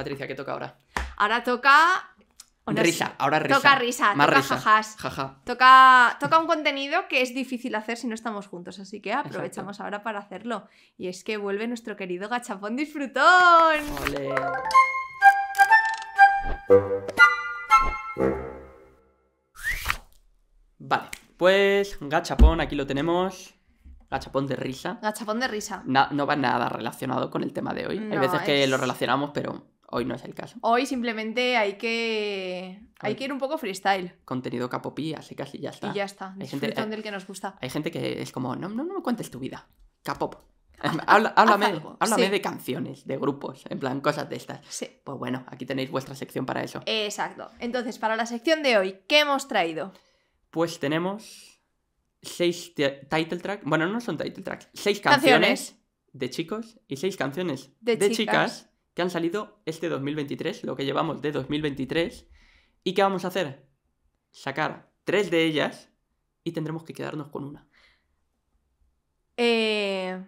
Patricia, ¿qué toca ahora? Ahora toca. risa, ahora risa. Toca risa, Más toca Jaja. Toca, un contenido que es difícil hacer si no estamos juntos, así que aprovechamos ahora para hacerlo. Y es que vuelve nuestro querido gachapón disfrutón. Vale. Vale, pues gachapón, aquí lo tenemos. Gachapón de risa. Gachapón de risa. no va nada relacionado con el tema de hoy. Hay veces que lo relacionamos, pero Hoy no es el caso. Hoy simplemente hay que hay que ir un poco freestyle. Contenido capopí, así casi ya está. Y ya está. Hay gente, eh, del que nos gusta. Hay gente que es como, no, me cuentes tu vida. Capop. háblame, háblame de canciones, de grupos, en plan, cosas de estas. Sí. Pues bueno, aquí tenéis vuestra sección para eso. Exacto. Entonces, para la sección de hoy, ¿qué hemos traído? Pues tenemos seis title tracks. Bueno, no son title tracks. Seis canciones, de chicos y seis canciones de, chicas han salido este 2023, lo que llevamos de 2023. ¿Y qué vamos a hacer? Sacar tres de ellas y tendremos que quedarnos con una. Eh,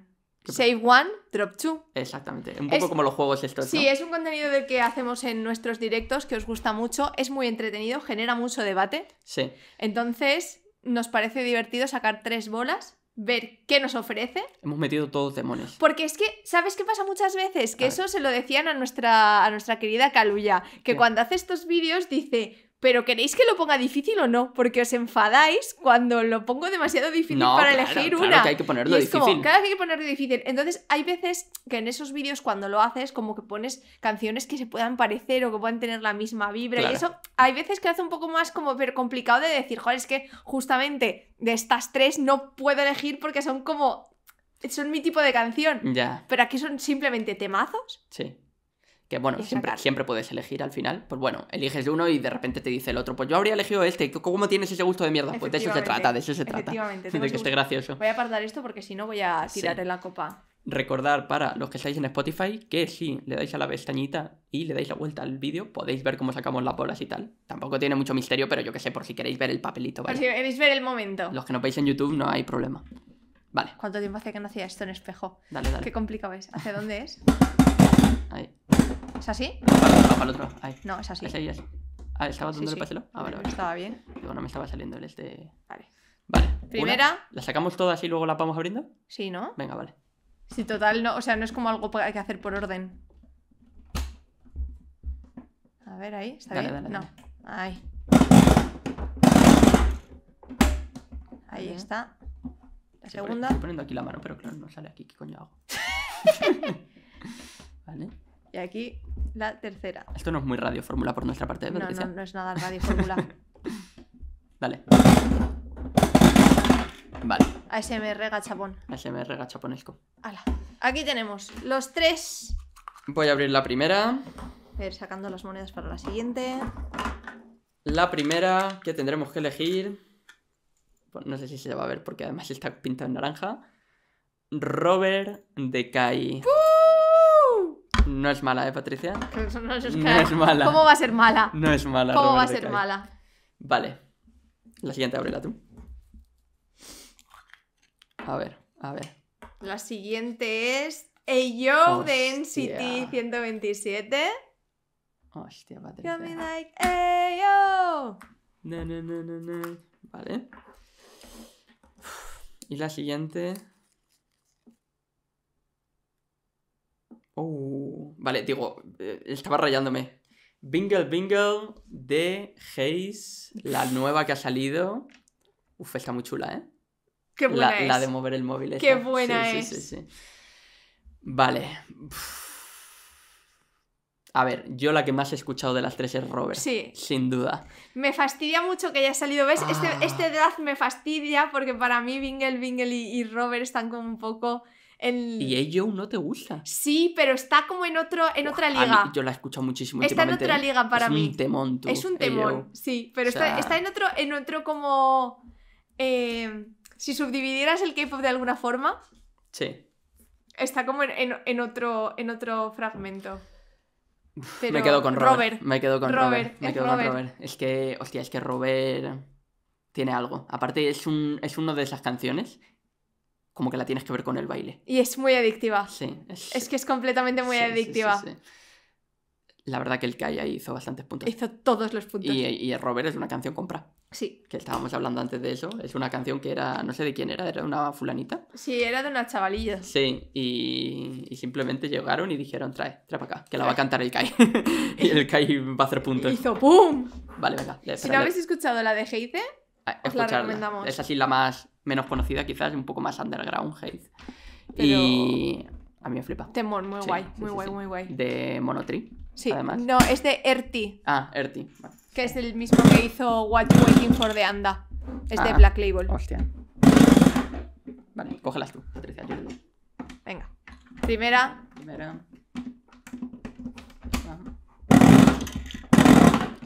save one, drop two. Exactamente, un poco como los juegos estos. Sí, es un contenido del que hacemos en nuestros directos que os gusta mucho, es muy entretenido, genera mucho debate. Sí. Entonces, nos parece divertido sacar tres bolas ver qué nos ofrece. Hemos metido todos demonios. Porque es que, ¿sabes qué pasa muchas veces? Que eso se lo decían a nuestra, a nuestra querida Caluya, que cuando hace estos vídeos dice, pero queréis que lo ponga difícil o no, porque os enfadáis cuando lo pongo demasiado difícil para elegir claro una. Que hay que ponerlo y es Como, claro que hay que ponerlo difícil. Entonces, hay veces que en esos vídeos, cuando lo haces, como que pones canciones que se puedan parecer o que puedan tener la misma vibra. Y eso, hay veces que hace un poco más como pero complicado de decir, joder, es que justamente de estas tres no puedo elegir porque son como. Son mi tipo de canción. Ya. Pero aquí son simplemente temazos. Sí que bueno, siempre, siempre puedes elegir al final, pues bueno, eliges uno y de repente te dice el otro, pues yo habría elegido este, ¿cómo tienes ese gusto de mierda? Pues de eso se trata, de eso se trata. De que esté gracioso. Voy a apartar esto porque si no voy a tirar en la copa. Recordar para los que estáis en Spotify que si le dais a la pestañita y le dais la vuelta al vídeo, podéis ver cómo sacamos las bolas y tal. Tampoco tiene mucho misterio, pero yo que sé, por si queréis ver el papelito. ¿vale? Por si queréis ver el momento. Los que no veis en YouTube no hay problema. Vale. ¿Cuánto tiempo hace que no hacía esto en espejo? Dale, dale. Qué complicado es. ¿Hacia dónde es? Ahí. ¿Es así? No, para el otro. Ahí. No, es así. Es ahí, es. Ah, ¿estaba dando sí, el Ah, vale, vale. Estaba bien. Digo, no me estaba saliendo el este. Vale. Vale. Primera. ¿La sacamos todas y luego la vamos abriendo? Sí, ¿no? Venga, vale. Sí, total, no, o sea, no es como algo que hay que hacer por orden. A ver, ahí, ¿está dale, bien? Dale, no. Ahí. Ahí está. La segunda. Estoy poniendo aquí la mano, pero claro, no sale aquí. ¿Qué coño hago? vale. Y aquí la tercera. Esto no es muy radio fórmula por nuestra parte, ¿verdad? ¿eh, no, no, no es nada radio fórmula. Dale. Vale. ASMR gachapón. ASMR gachaponesco. ¡Hala! Aquí tenemos los tres. Voy a abrir la primera. A ver, sacando las monedas para la siguiente. La primera que tendremos que elegir. Pues no sé si se va a ver porque además está pintado en naranja. Robert de Kai. ¡Uh! No es mala, ¿eh, Patricia? No es, mala. ¿Cómo va a ser mala? No es mala. ¿Cómo va a ser mala? Vale. La siguiente, ábrela tú. A ver, a ver. La siguiente es Ayo Yo de NCT 127. Hostia, Patricia. me like, Ayo. no, no, no, no. Vale. Y la siguiente. Oh, vale, digo, eh, estaba rayándome. Bingle Bingle de Hayes, la nueva que ha salido. Uf, está muy chula, ¿eh? Qué buena la, es. La de mover el móvil. Qué buena es. Sí, sí, Vale. A ver, yo la que más he escuchado de las tres es Robert. Sí. Sin duda. Me fastidia mucho que haya salido. ¿Ves? Este, ah. este draft me fastidia porque para mí Bingle, Bingle y Robert están como un poco y ello no te gusta. Sí, pero está como en otro, en otra liga. yo la he escuchado muchísimo. Está en otra ¿eh? liga para mí. Es un temón, Es un temón, sí. Pero está, en otro, en otro como. Eh, si subdividieras el K-pop de alguna forma. Sí. Está como en, otro, en otro fragmento. Me quedo con Robert. Me quedo con Robert. Me quedo con Robert. Es que, hostia, es que Robert tiene algo. Aparte, es, es una de esas canciones como que la tienes que ver con el baile. Y es muy adictiva. Sí. Es, que es completamente muy adictiva. Sí, sí, la verdad que el Kai ahí hizo bastantes puntos. Hizo todos los puntos. Y, el Robert es una canción compra. Sí. Que estábamos hablando antes de eso. Es una canción que era, no sé de quién era, era una fulanita. Sí, era de una chavalilla. Sí, y, simplemente llegaron y dijeron, trae, trae para acá, que la va a cantar el Kai. y el Kai va a hacer puntos. Hizo ¡pum! Vale, venga. si no habéis escuchado la de Heize... Ah, os la recomendamos. Es así la más menos conocida quizás, un poco más underground, hate Y a mí me flipa. Temor, muy guay, muy guay, muy guay. De Monotree, sí. No, es de Erti. Ah, Erti. Que es el mismo que hizo Watch Waiting For The Anda. Es de ah, Black Label. Hostia. Vale, cógelas tú, Patricia, yo Venga. Primera. Primera.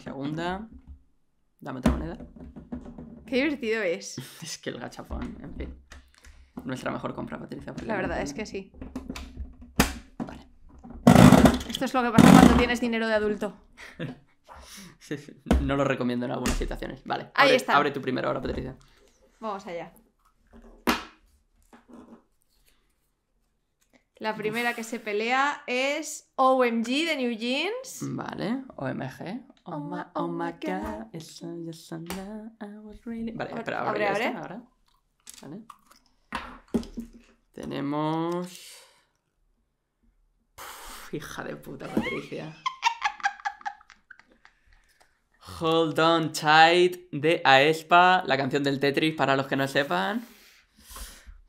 Segunda. Dame otra moneda. Qué divertido es. es que el gachapón, en fin. Nuestra mejor compra, Patricia. La verdad es que sí. Vale. Esto es lo que pasa cuando tienes dinero de adulto. no lo recomiendo en algunas situaciones. Vale. Ahí está. Abre tu primera hora, Patricia. Vamos allá. La primera que se pelea es OMG de New Jeans. Vale, OMG, Oh my, oh my god, I was Vale, espera, abre, Vale. Tenemos... hija de puta, Patricia. Hold on tight de Aespa, la canción del Tetris para los que no sepan.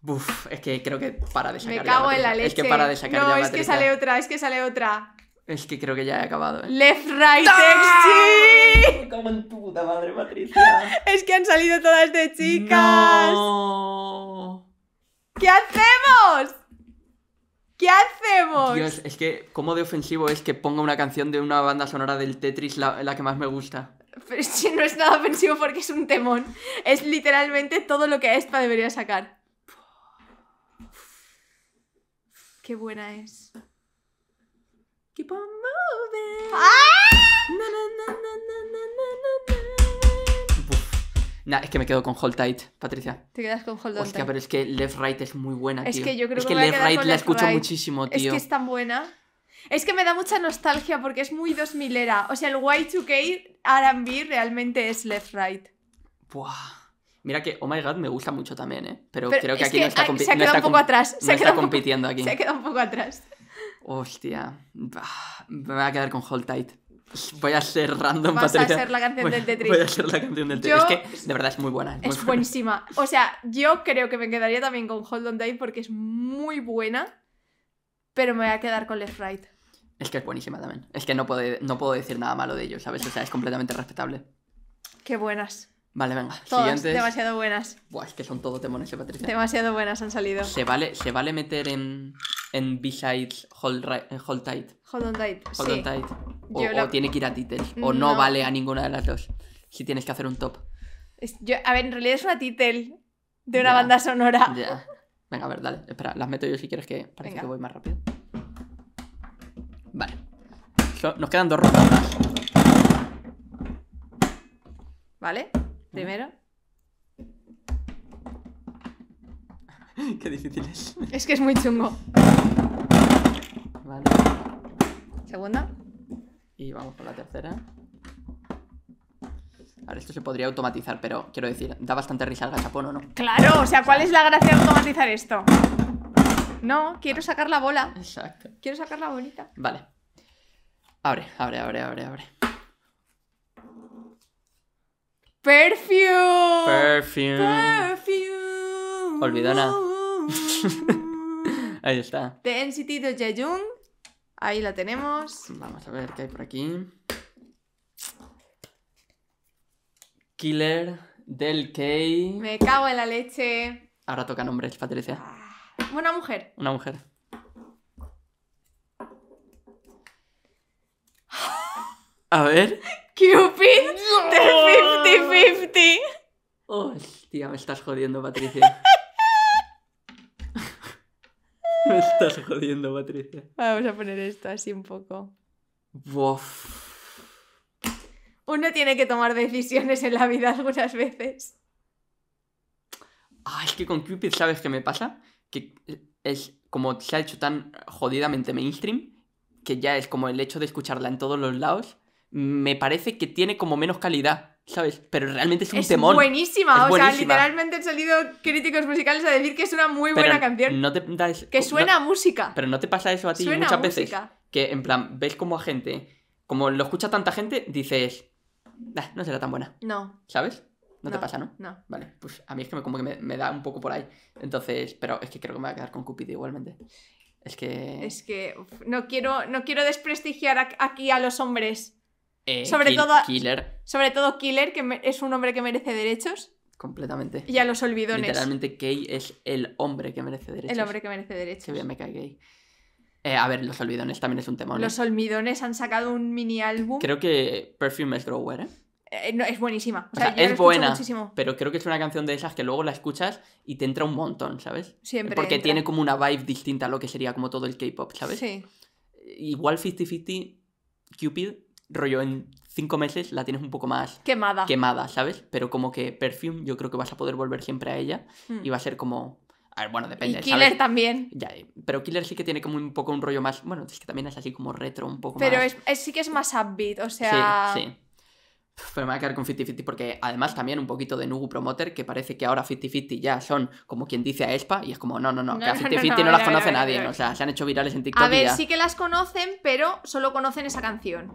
Uf, es que creo que para de sacar Me cago en la leche. Es que para de sacar No, es que sale otra, es que sale otra. Es que creo que ya he acabado. ¿eh? Left Right Taxi. Como en puta madre, Patricia. es que han salido todas de chicas. No. ¿Qué hacemos? ¿Qué hacemos? Dios, es que cómo de ofensivo es que ponga una canción de una banda sonora del Tetris la, que más me gusta. Pero si no es nada ofensivo porque es un temón. Es literalmente todo lo que esta debería sacar. Qué buena es. Keep on moving. Na, es que me quedo con Hold Tight, Patricia. Te quedas con Hold Hostia, Tight. pero es que Left Right es muy buena, tío. Es que yo creo es que, que Left Right la escucho muchísimo, tío. Es que es tan buena. Es que me da mucha nostalgia porque es muy 2000 era. O sea, el Y2K R&B realmente es Left Right. Buah. Mira que Oh My God me gusta mucho también, ¿eh? Pero, creo que aquí no está, se ha quedado un poco atrás. Se no compitiendo aquí. Se ha quedado un poco atrás. Hostia. me voy a quedar con Hold Tight. Voy a ser random Vas a ser la canción del Tetris. Voy a ser la canción del Tetris. Es que de verdad es muy buena. Es, buenísima. O sea, yo creo que me quedaría también con Hold on Tight porque es muy buena. Pero me voy a quedar con Left Right. Es que es buenísima también. Es que no puede no puedo decir nada malo de ello, ¿sabes? O sea, es completamente respetable. Qué buenas. Vale, venga. Todas demasiado buenas. Buah, es que son todos temones, Patricia. Demasiado buenas han salido. Se vale, se vale meter en, en B-Sides hold, hold, Tight. Hold on Tight. Hold on tight. O, tiene que ir a titel O no. vale a ninguna de las dos. Si tienes que hacer un top. yo, a ver, en realidad es una titel de una banda sonora. Ya. Venga, a ver, dale. Espera, las meto yo si quieres que parece que voy más rápido. Vale. nos quedan dos rondas. Vale. Primero. Qué difícil es. Es que es muy chungo. Vale. Segunda. Y vamos por la tercera. Ahora, esto se podría automatizar, pero quiero decir, da bastante risa al gachapón, no? Claro, o sea, ¿cuál es la gracia de automatizar esto? No, quiero sacar la bola. Exacto. Quiero sacar la bolita. Vale. Abre, abre, abre, abre, abre. Perfume. Perfume. Perfume. Olvidona. Ahí está. Density de Jejun. Ahí la tenemos. Vamos a ver qué hay por aquí. Killer del K. Me cago en la leche. Ahora toca nombres, Patricia. Ah, una mujer. Una mujer. A ver. Cupid de 50-50. Hostia, me estás jodiendo, Patricia. me estás jodiendo, Patricia. Vamos a poner esto así un poco. Uno tiene que tomar decisiones en la vida algunas veces. Ah, es que con Cupid, ¿sabes qué me pasa? Que es como se ha hecho tan jodidamente mainstream que ya es como el hecho de escucharla en todos los lados me parece que tiene como menos calidad, ¿sabes? Pero realmente es un es Buenísima, o sea, literalmente han salido críticos musicales a decir que es una muy buena canción. No te que suena música. Pero no te pasa eso a ti muchas veces. Que en plan, ves como a gente, como lo escucha tanta gente, dices, no será tan buena. No. ¿Sabes? No, te pasa, ¿no? No. Vale, pues a mí es que me, como que me, da un poco por ahí. Entonces, pero es que creo que me voy a quedar con Cupid igualmente. Es que. Es que no, quiero, no quiero desprestigiar aquí a los hombres. Eh, sobre, todo, killer. sobre todo Killer, que es un hombre que merece derechos. Completamente. Y a los olvidones. Literalmente, Kay es el hombre que merece derechos. El hombre que merece derechos. Que bien me cae eh, a ver, los olvidones también es un tema. Los ¿eh? olvidones han sacado un mini álbum. Creo que Perfume es Grower, es buenísima. es buena, pero creo que es una canción de esas que luego la escuchas y te entra un montón, ¿sabes? Siempre. Porque tiene como una vibe distinta a lo que sería como todo el K-pop, ¿sabes? Sí. Igual 50-50 Cupid rollo en cinco meses la tienes un poco más quemada. quemada, ¿sabes? Pero como que Perfume yo creo que vas a poder volver siempre a ella mm. y va a ser como... A ver, bueno, depende. Y Killer también. pero Killer sí que tiene como un poco un rollo más... Bueno, es que también es así como retro un poco pero más... Pero sí que es más upbeat, o sea... Sí, sí. Pero me voy a quedar con 50-50 porque además también un poquito de Nugu Promoter, que parece que ahora 50-50 ya son como quien dice a Espa, y es como, no, no, no, que a 50-50 no, las conoce nadie, o sea, se han hecho virales en TikTok. A ver, sí que las conocen, pero solo conocen esa canción.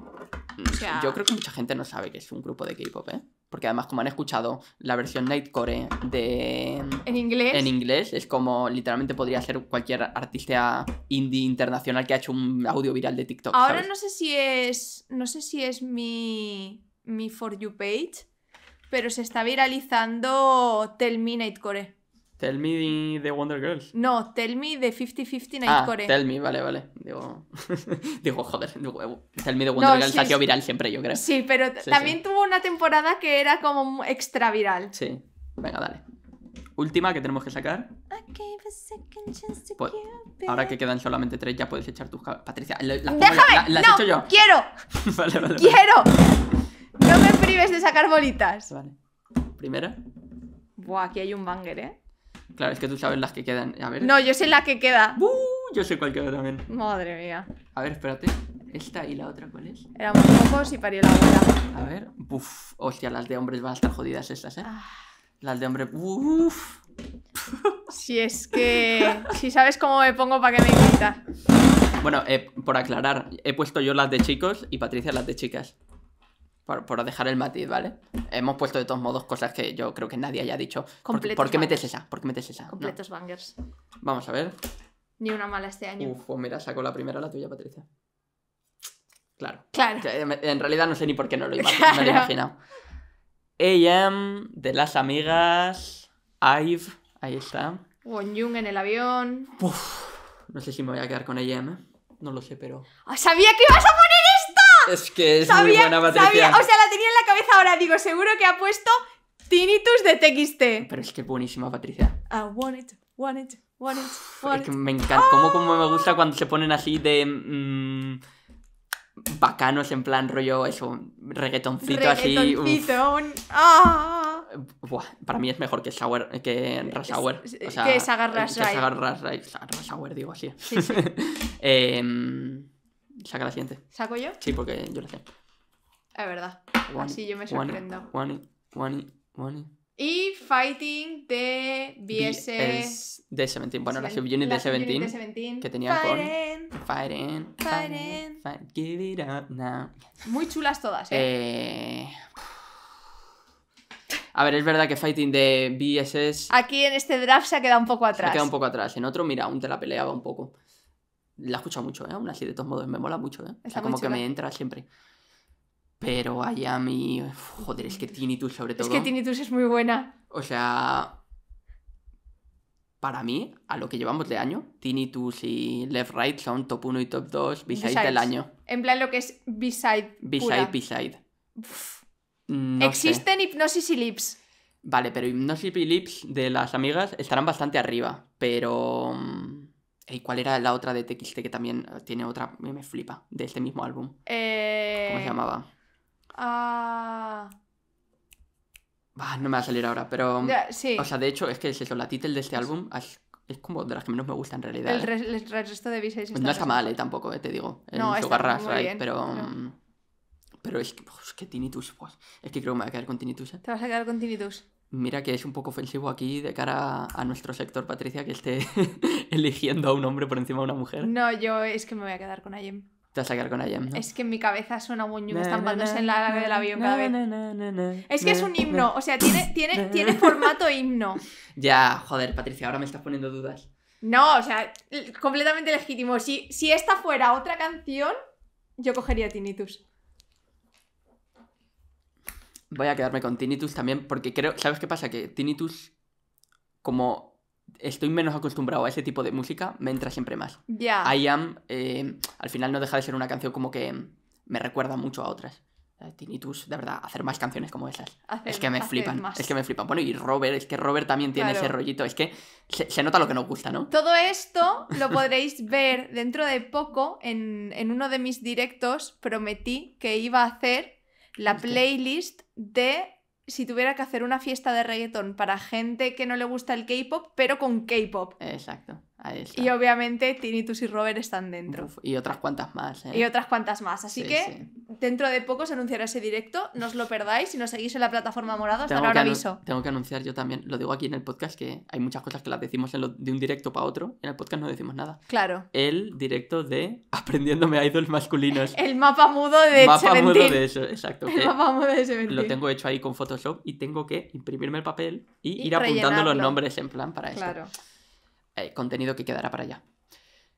Mm, yo creo que mucha gente no sabe que es un grupo de K-pop, ¿eh? Porque además, como han escuchado la versión Nightcore de. En inglés. En inglés, es como literalmente podría ser cualquier artista indie internacional que ha hecho un audio viral de TikTok. Ahora no sé si es. No sé si es mi. Mi For You page, pero se está viralizando Tell Me Nightcore. Tell Me the Wonder Girls. No, Tell Me the 50-50 nightcore ah, Tell Me, vale, vale. Digo, digo joder, Tell Me the Wonder Girls sí, ha viral siempre, yo creo. Sí, pero también tuvo una temporada que era como extra viral. Sí, venga, dale. Última que tenemos que sacar. Pues, ahora que quedan solamente tres, ya puedes echar tus cabezas. Patricia, las, la, no, hecho yo. ¡Quiero! vale, vale, ¡Quiero! No me prives de sacar bolitas. Vale. Primera. Buah, aquí hay un banger, ¿eh? Claro, es que tú sabes las que quedan. ver. No, yo sé la que queda. ¡Uh! Yo sé cuál queda también. Madre mía. A ver, espérate. ¿Esta y la otra cuál es? Éramos pocos y parió la otra A ver. hostia, las de hombres van a estar jodidas estas, ¿eh? Ah. Las de hombres. Si es que. si sabes cómo me pongo para que me invita. Bueno, eh, por aclarar, he puesto yo las de chicos y Patricia las de chicas por, dejar el matiz, ¿vale? Hemos puesto de todos modos cosas que yo creo que nadie haya dicho. ¿Por, qué metes esa? ¿Por qué metes esa? Completos bangers. Vamos a ver. Ni una mala este año. Uf, pues mira, saco la primera, la tuya, Patricia. Claro. En realidad no sé ni por qué no lo, he imaginado. AM, de las amigas, Ive, ahí está. Won Jung en el avión. Uf, no sé si me voy a quedar con AM, no lo sé, pero. ¡Ah, ¡Sabía que ibas a Es que es muy buena Patricia. o sea, la tenía en la cabeza ahora, digo, seguro que ha puesto Tinnitus de TXT. Pero es que es buenísima, Patricia. I want it, want it, want it, want me encanta, como, me gusta ¡Ah! cuando se ponen así de... Mm, bacanos en plan rollo eso reggaetoncito, reggaetoncito así ah. para mí es mejor que Sour que es o sea, que Sagar Hour, digo así sí. eh, Saca la siguiente. ¿Saco yo? Sí, porque yo la sé. Es verdad. Así yo me sorprendo. y Fighting de BS. de 17. Bueno, la subunit de 17. Que tenía Fighting. Fighting. Fighting. give it up now. Muy chulas todas, ¿eh? eh... A ver, es verdad que Fighting de BSS. Aquí en este draft se ha quedado un poco atrás. Se ha quedado un poco atrás. En otro, mira, aún te la peleaba un poco. La escucho mucho, ¿eh? Aún así, de todos modos, me mola mucho, ¿eh? sea, como que me entra siempre. Pero hay a mí... Joder, es que Tinnitus sobre todo... Es que Tinnitus es muy buena. O sea... Para mí, a lo que llevamos de año, Tinnitus y Left Right son top 1 y top 2 beside del año. En plan lo que es beside Beside, pura. beside. No Existen hipnosis y lips. Vale, pero hipnosis y lips de las amigas estarán bastante arriba, pero... Mm, ¿Y cuál era la otra de TXT que también eh, tiene otra? Me flipa, de este mismo álbum. Eh, ¿Cómo se llamaba? Ah. no me va a salir ahora, pero. Mm, o sea, de hecho, es que es eso, la título de este álbum es, como de las que menos me gusta en realidad. El, ¿eh? resto de B6 está No está mal, eh, tampoco, te digo. No, en está pero. Mm, pero es que, oh, es que Tinnitus, pues, es que creo que me voy a quedar con Tinnitus. Te vas a quedar con Tinnitus. Mira que es un poco ofensivo aquí de cara a, nuestro sector, Patricia, que esté eligiendo a un hombre por encima de una mujer. No, yo es que me voy a quedar con Ayem. Te vas a quedar con Ayem, ¿no? Es que en mi cabeza suena muy estampándose en la del avión cada vez. es que es un himno, o sea, tiene, tiene, tiene formato himno. Ya, joder, Patricia, ahora me estás poniendo dudas. No, o sea, completamente legítimo. Si, si esta fuera otra canción, yo cogería Tinitus voy a quedarme con Tinnitus también, porque creo, ¿sabes qué pasa? Que Tinnitus, como estoy menos acostumbrado a ese tipo de música, me entra siempre más. Ya. I Am, eh, al final no deja de ser una canción como que me recuerda mucho a otras. Eh, tinnitus, de verdad, hacer más canciones como esas. es que me flipan. Es que me flipan. Bueno, y Robert, es que Robert también tiene ese rollito. Es que se, nota lo que nos gusta, ¿no? Todo esto lo podréis ver dentro de poco en, en uno de mis directos. Prometí que iba a hacer la playlist de si tuviera que hacer una fiesta de reggaetón para gente que no le gusta el K-pop, pero con K-pop. Exacto. Y obviamente tinitus y Robert están dentro. y otras cuantas más. ¿eh? Y otras cuantas más. Así que dentro de poco se anunciará ese directo. No os lo perdáis. y nos seguís en la plataforma morada, hasta tengo aviso. Tengo que anunciar yo también, lo digo aquí en el podcast, que hay muchas cosas que las decimos de un directo para otro. En el podcast no decimos nada. Claro. El directo de Aprendiéndome a Idols Masculinos. el mapa mudo de mapa mudo de eso, exacto. El mapa mudo de Lo tengo hecho ahí con Photoshop y tengo que imprimirme el papel y, ir apuntando los nombres en plan para eso. Claro. Eh, contenido que quedará para allá.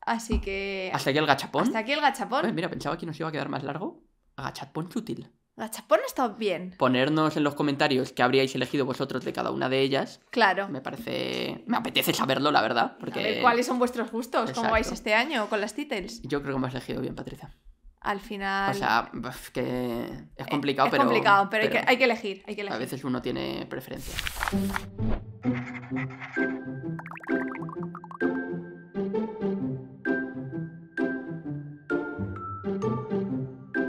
Así que. Hasta aquí el gachapón. Hasta aquí el gachapón. Pues mira, pensaba que nos iba a quedar más largo. Gachapón útil Gachapón está bien. Ponernos en los comentarios qué habríais elegido vosotros de cada una de ellas. Claro. Me parece. Me apetece saberlo, la verdad. Porque... ¿Cuáles son vuestros gustos? ¿Cómo vais este año con las titles? Yo creo que me has elegido bien, Patricia. Al final. O sea, que es eh, complicado, pero. es complicado, pero, hay, que, elegir, hay que elegir. A veces uno tiene preferencia